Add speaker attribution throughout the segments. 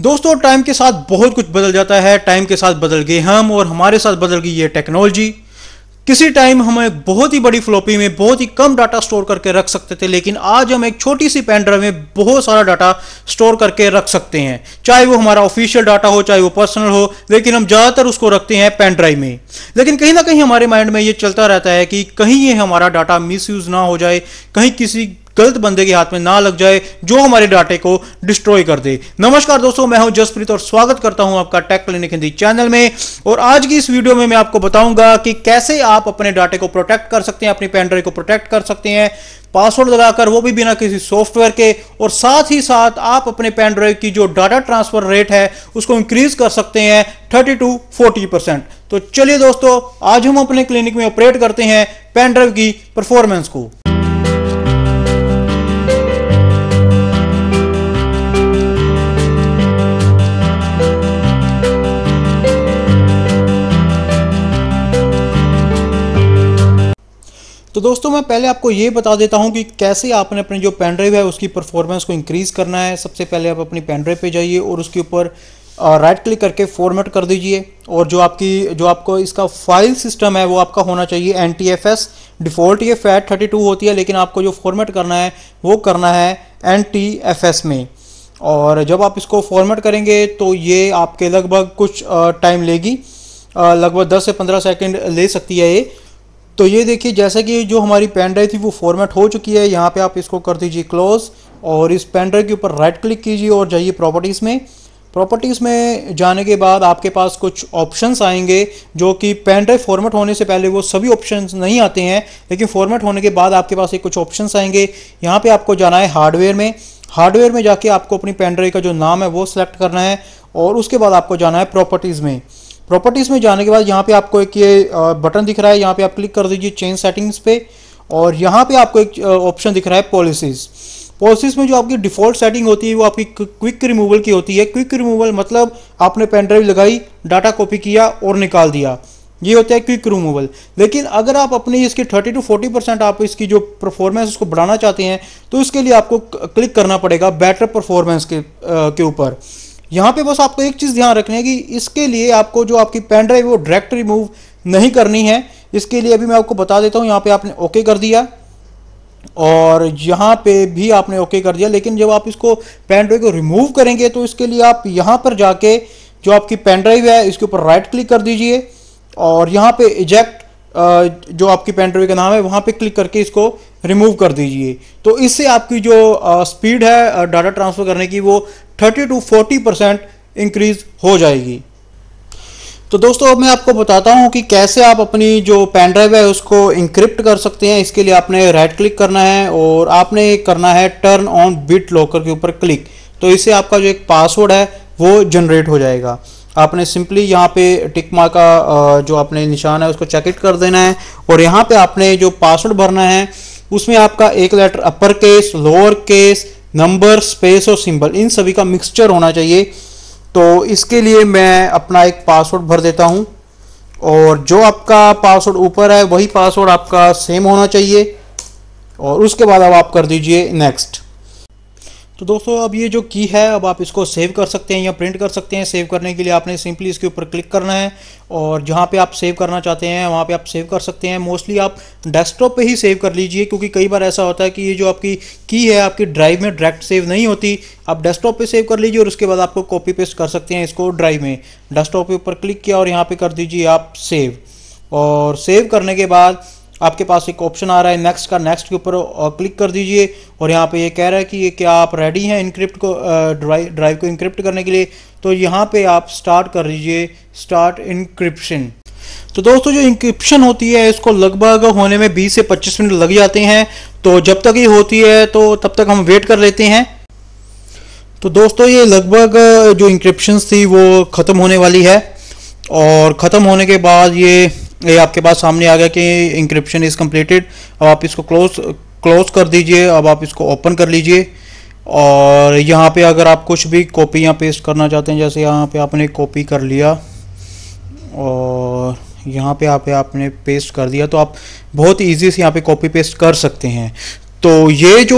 Speaker 1: दोस्तों टाइम के साथ बहुत कुछ बदल जाता है टाइम के साथ बदल गए हम और हमारे साथ बदल गई ये टेक्नोलॉजी किसी टाइम हम एक बहुत ही बड़ी फ्लॉपी में बहुत ही कम डाटा स्टोर करके रख सकते थे लेकिन आज हम एक छोटी सी पेन ड्राइव में बहुत सारा डाटा स्टोर करके रख सकते हैं चाहे वो हमारा ऑफिशियल डाटा हो चाहे वो पर्सनल हो लेकिन हम ज़्यादातर उसको रखते हैं पेन ड्राइव में लेकिन कहीं ना कहीं हमारे माइंड में ये चलता रहता है कि कहीं ये हमारा डाटा मिस ना हो जाए कहीं किसी गलत बंदे के हाथ में ना लग जाए जो हमारे डाटे को डिस्ट्रॉय कर दे नमस्कार दोस्तों मैं हूं जसप्रीत और स्वागत करता हूं आपका टेक क्लिनिक हिंदी चैनल में और आज की इस वीडियो में मैं आपको बताऊंगा कि कैसे आप अपने डाटे को प्रोटेक्ट कर सकते हैं अपनी पेनड्राइव को प्रोटेक्ट कर सकते हैं पासवर्ड लगाकर वो भी बिना किसी सॉफ्टवेयर के और साथ ही साथ आप अपने पेनड्राइव की जो डाटा ट्रांसफर रेट है उसको इंक्रीज कर सकते हैं थर्टी टू 40 परसेंट तो चलिए दोस्तों आज हम अपने क्लिनिक में ऑपरेट करते हैं पेनड्राइव की परफॉर्मेंस को तो दोस्तों मैं पहले आपको ये बता देता हूँ कि कैसे आपने अपनी जो पेन ड्राइव है उसकी परफॉर्मेंस को इंक्रीज़ करना है सबसे पहले आप अपनी पेन ड्राइव पर जाइए और उसके ऊपर राइट क्लिक करके फॉर्मेट कर दीजिए और जो आपकी जो आपको इसका फाइल सिस्टम है वो आपका होना चाहिए N T F S default ये फैट थर्टी टू होती है लेकिन आपको जो फॉर्मेट करना है वो करना है एन टी एफ एस में और जब आप इसको फॉर्मेट करेंगे तो ये आपके लगभग कुछ टाइम लेगी लगभग 10 से 15 सेकंड ले सकती है ये तो ये देखिए जैसा कि जो हमारी पेन ड्राइव थी वो फॉर्मेट हो चुकी है यहाँ पे आप इसको कर दीजिए क्लोज और इस पेन ड्राइव के ऊपर राइट क्लिक कीजिए और जाइए प्रॉपर्टीज़ में प्रॉपर्टीज़ में जाने के बाद आपके पास कुछ ऑप्शंस आएंगे जो कि पेन ड्राइव फॉर्मेट होने से पहले वो सभी ऑप्शंस नहीं आते हैं लेकिन फॉर्मेट होने के बाद आपके पास ये कुछ ऑप्शंस आएंगे यहाँ पे आपको जाना है हार्डवेयर में हार्डवेयर में जाके आपको अपनी पेन ड्राइव का जो नाम है वो सिलेक्ट करना है और उसके बाद आपको जाना है प्रॉपर्टीज़ में प्रॉपर्टीज़ में जाने के बाद यहाँ पे आपको एक ये बटन दिख रहा है यहाँ पे आप क्लिक कर दीजिए चेंज सेटिंग्स पे और यहाँ पे आपको एक ऑप्शन दिख रहा है पॉलिसीज़ पॉलिसीज में जो आपकी डिफॉल्ट सेटिंग होती है वो आपकी क्विक रिमूवल की होती है क्विक रिमूवल मतलब आपने पेन ड्राइव लगाई डाटा कॉपी किया और निकाल दिया ये होता है क्विक रिमूवल लेकिन अगर आप अपने इसकी 30 टू 40 परसेंट आप इसकी जो परफॉर्मेंस उसको बढ़ाना चाहते हैं तो इसके लिए आपको क्लिक करना पड़ेगा बेटर परफॉर्मेंस के आ, के ऊपर यहाँ पे बस आपको एक चीज़ ध्यान रखनी है कि इसके लिए आपको जो आपकी पेन ड्राइव वो डायरेक्ट रिमूव नहीं करनी है इसके लिए अभी मैं आपको बता देता हूँ यहाँ पे आपने ओके कर दिया और यहाँ पे भी आपने ओके कर दिया लेकिन जब आप इसको पेन ड्राइव को रिमूव करेंगे तो इसके लिए आप यहाँ पर जाके जो आपकी पेन ड्राइव है इसके ऊपर राइट क्लिक कर दीजिए और यहाँ पे इजेक्ट जो आपकी पेन ड्राइव का नाम है वहाँ पे क्लिक करके इसको रिमूव कर दीजिए तो इससे आपकी जो स्पीड है डाटा ट्रांसफ़र करने की वो thirty to forty percent increase हो जाएगी तो दोस्तों अब मैं आपको बताता हूँ कि कैसे आप अपनी जो पेन ड्राइव है उसको इंक्रिप्ट कर सकते हैं इसके लिए आपने राइट क्लिक करना है और आपने करना है टर्न ऑन बिट लॉकर के ऊपर क्लिक तो इससे आपका जो एक पासवर्ड है वो जनरेट हो जाएगा आपने सिंपली यहाँ पे टिक मार का जो आपने निशान है उसको चेकइट कर देना है और यहाँ पे आपने जो पासवर्ड भरना है उसमें आपका एक letter upper case lower case number space और सिंबल इन सभी का मिक्सचर होना चाहिए तो इसके लिए मैं अपना एक पासवर्ड भर देता हूँ और जो आपका पासवर्ड ऊपर है वही पासवर्ड आपका सेम होना चाहिए और उसके बाद अब आप कर दीजिए नेक्स्ट तो दोस्तों अब ये जो की है अब आप इसको सेव कर सकते हैं या प्रिंट कर सकते हैं सेव करने के लिए आपने सिंपली इसके ऊपर क्लिक करना है और जहाँ पे आप सेव करना चाहते हैं वहाँ पे आप सेव कर सकते हैं मोस्टली आप डेस्कटॉप पे ही सेव कर लीजिए क्योंकि कई बार ऐसा होता है कि ये जो आपकी की है आपकी ड्राइव में डायरेक्ट सेव नहीं होती आप डेस्कटॉप पे सेव कर लीजिए और उसके बाद आपको कॉपी पेस्ट कर सकते हैं इसको ड्राइव में डेस्कटॉप के ऊपर क्लिक किया और यहाँ पर कर दीजिए आप सेव और सेव करने के बाद आपके पास एक ऑप्शन आ रहा है नेक्स्ट का नेक्स्ट के ऊपर क्लिक कर दीजिए और यहाँ पे ये यह कह रहा है कि ये क्या आप रेडी हैं इंक्रिप्ट को ड्राइव ड्राइव को इंक्रिप्ट करने के लिए तो यहाँ पे आप स्टार्ट कर दीजिए स्टार्ट इंक्रिप्शन तो दोस्तों जो इंक्रिप्शन होती है इसको लगभग होने में 20 से 25 मिनट लग जाते हैं तो जब तक ये होती है तो तब तक हम वेट कर लेते हैं तो दोस्तों ये लगभग जो इंक्रिप्शन थी वो ख़त्म होने वाली है और ख़त्म होने के बाद ये ये आपके पास सामने आ गया कि इंक्रिप्शन इज़ कम्प्लीटेड अब आप इसको क्लोज क्लोज कर दीजिए अब आप इसको ओपन कर लीजिए और यहाँ पे अगर आप कुछ भी कॉपी यहाँ पेस्ट करना चाहते हैं जैसे यहाँ पे आपने कॉपी कर लिया और यहाँ पे आप आपने पेस्ट कर दिया तो आप बहुत इजी से यहाँ पे कॉपी पेस्ट कर सकते हैं तो ये जो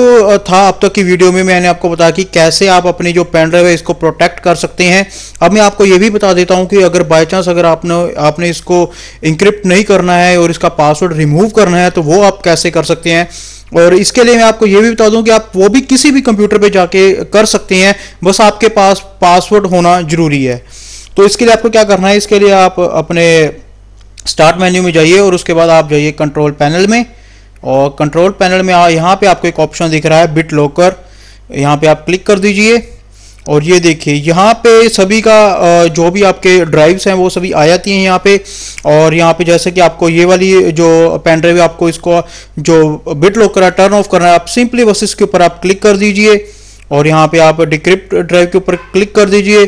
Speaker 1: था अब तक की वीडियो में मैंने आपको बताया कि कैसे आप अपनी जो पेन ड्राइव है इसको प्रोटेक्ट कर सकते हैं अब मैं आपको ये भी बता देता हूँ कि अगर बाय चांस अगर आपने आपने इसको इंक्रिप्ट नहीं करना है और इसका पासवर्ड रिमूव करना है तो वो आप कैसे कर सकते हैं और इसके लिए मैं आपको ये भी बता दूं कि आप वो भी किसी भी कंप्यूटर पर जाके कर सकते हैं बस आपके पास पासवर्ड होना जरूरी है तो इसके लिए आपको क्या करना है इसके लिए आप अपने स्टार्ट मेन्यू में जाइए और उसके बाद आप जाइए कंट्रोल पैनल में और कंट्रोल पैनल में यहाँ पे आपको एक ऑप्शन दिख रहा है बिट लॉकर यहाँ पे आप क्लिक कर दीजिए और ये देखिए यहाँ पे सभी का जो भी आपके ड्राइव्स हैं वो सभी आ जाती हैं यहाँ पे और यहाँ पे जैसे कि आपको ये वाली जो पेन ड्राइव आपको इसको जो बिट लॉक करा टर्न ऑफ करना है आप सिंपली बस इसके ऊपर आप क्लिक कर दीजिए और यहाँ पे आप डिक्रिप्ट ड्राइव के ऊपर क्लिक कर दीजिए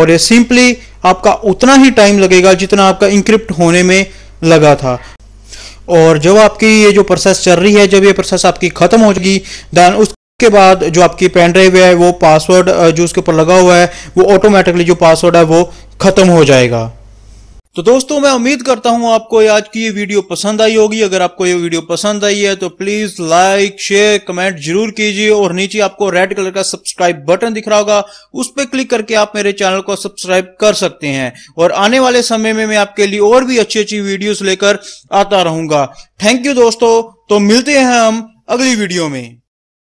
Speaker 1: और ये सिंपली आपका उतना ही टाइम लगेगा जितना आपका इंक्रिप्ट होने में लगा था और जब आपकी ये जो प्रोसेस चल रही है जब ये प्रोसेस आपकी ख़त्म हो जाएगी दैन उस के बाद जो आपकी पेन ड्राइव है वो पासवर्ड जो उसके ऊपर लगा हुआ है वो ऑटोमेटिकली जो पासवर्ड है वो ख़त्म हो जाएगा तो दोस्तों मैं उम्मीद करता हूं आपको आज की ये वीडियो पसंद आई होगी अगर आपको ये वीडियो पसंद आई है तो प्लीज लाइक शेयर कमेंट जरूर कीजिए और नीचे आपको रेड कलर का सब्सक्राइब बटन दिख रहा होगा उस पर क्लिक करके आप मेरे चैनल को सब्सक्राइब कर सकते हैं और आने वाले समय में मैं आपके लिए और भी अच्छी अच्छी वीडियो लेकर आता रहूंगा थैंक यू दोस्तों तो मिलते हैं हम अगली वीडियो में